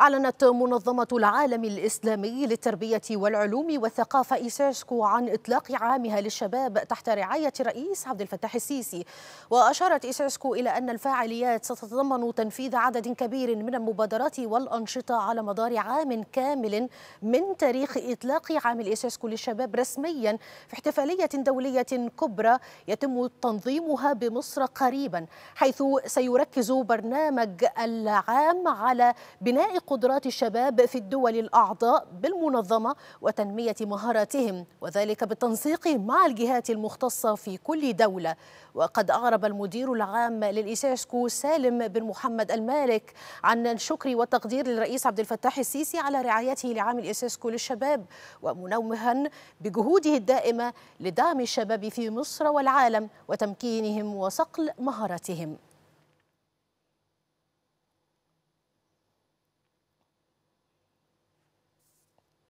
أعلنت منظمة العالم الإسلامي للتربية والعلوم والثقافة إساسكو عن إطلاق عامها للشباب تحت رعاية الرئيس عبد الفتاح السيسي وأشارت إساسكو إلى أن الفعاليات ستتضمن تنفيذ عدد كبير من المبادرات والأنشطة على مدار عام كامل من تاريخ إطلاق عام الإساسكو للشباب رسميا في احتفالية دولية كبرى يتم تنظيمها بمصر قريبا حيث سيركز برنامج العام على بناء قدرات الشباب في الدول الأعضاء بالمنظمة وتنمية مهاراتهم وذلك بالتنسيق مع الجهات المختصة في كل دولة وقد أعرب المدير العام للإساسكو سالم بن محمد المالك عن الشكر والتقدير للرئيس عبد الفتاح السيسي على رعايته لعام الإساسكو للشباب ومنوها بجهوده الدائمة لدعم الشباب في مصر والعالم وتمكينهم وصقل مهاراتهم